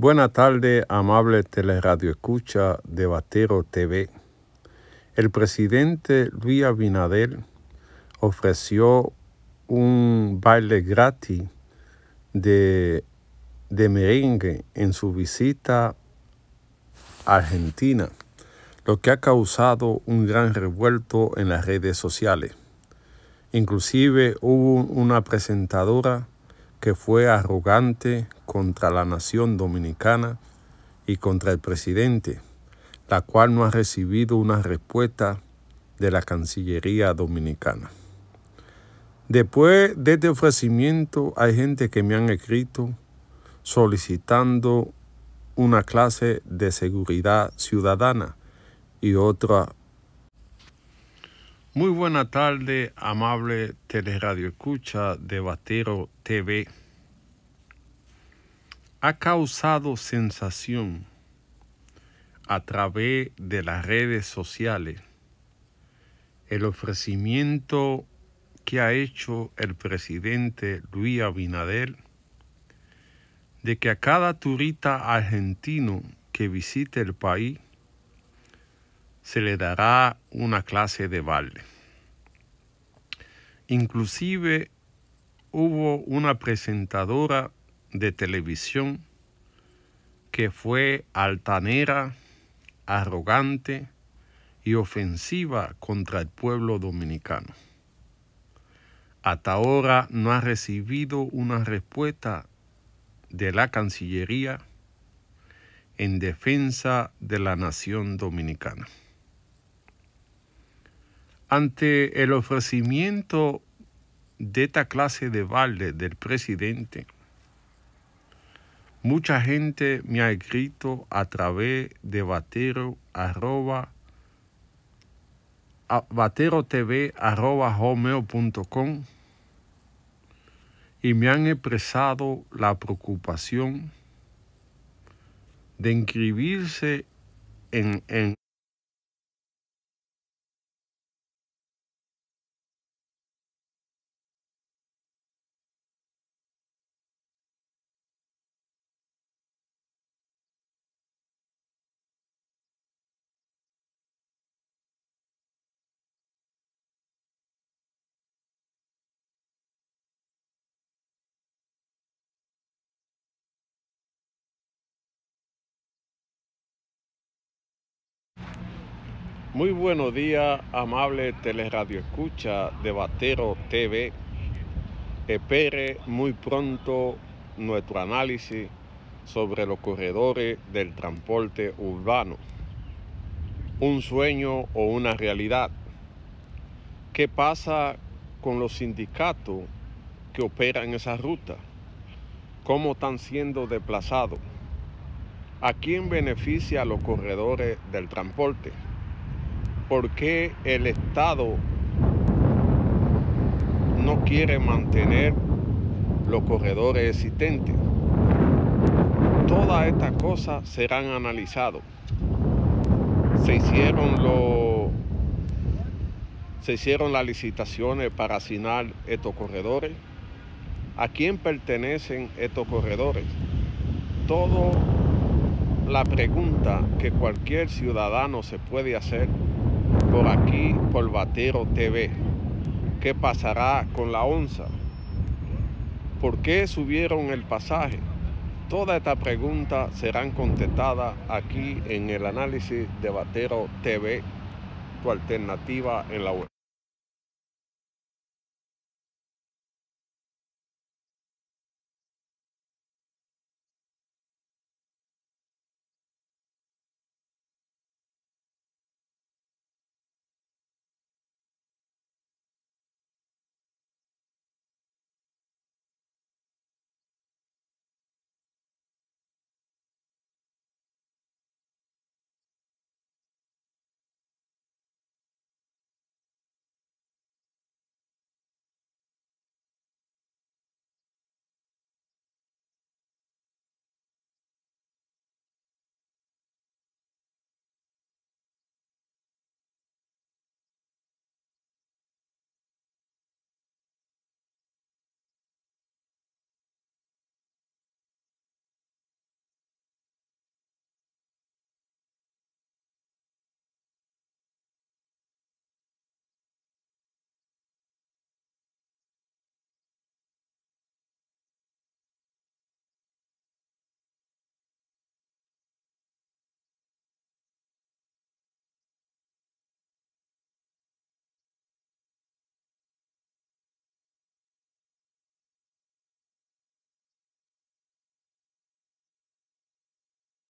Buenas tardes, amable teleradio escucha de Batero TV. El presidente Luis Abinader ofreció un baile gratis de, de merengue en su visita a Argentina, lo que ha causado un gran revuelto en las redes sociales. Inclusive hubo una presentadora que fue arrogante contra la nación dominicana y contra el presidente, la cual no ha recibido una respuesta de la Cancillería Dominicana. Después de este ofrecimiento hay gente que me han escrito solicitando una clase de seguridad ciudadana y otra. Muy buena tarde, amable Teleradio Escucha de ha causado sensación a través de las redes sociales el ofrecimiento que ha hecho el presidente Luis Abinader de que a cada turista argentino que visite el país se le dará una clase de baile. Inclusive hubo una presentadora de televisión que fue altanera, arrogante y ofensiva contra el pueblo dominicano. Hasta ahora no ha recibido una respuesta de la Cancillería en defensa de la nación dominicana. Ante el ofrecimiento de esta clase de balde del presidente. Mucha gente me ha escrito a través de batero arroba y me han expresado la preocupación de inscribirse en Muy buenos días, amable teleradio escucha de Batero TV. Espere muy pronto nuestro análisis sobre los corredores del transporte urbano. Un sueño o una realidad. ¿Qué pasa con los sindicatos que operan esa ruta? ¿Cómo están siendo desplazados? ¿A quién beneficia los corredores del transporte? por qué el Estado no quiere mantener los corredores existentes. Todas estas cosas serán analizadas. Se hicieron los se hicieron las licitaciones para asignar estos corredores. ¿A quién pertenecen estos corredores? Todo la pregunta que cualquier ciudadano se puede hacer por aquí, por Batero TV. ¿Qué pasará con la onza? ¿Por qué subieron el pasaje? Toda esta pregunta serán contestadas aquí en el análisis de Batero TV, tu alternativa en la web.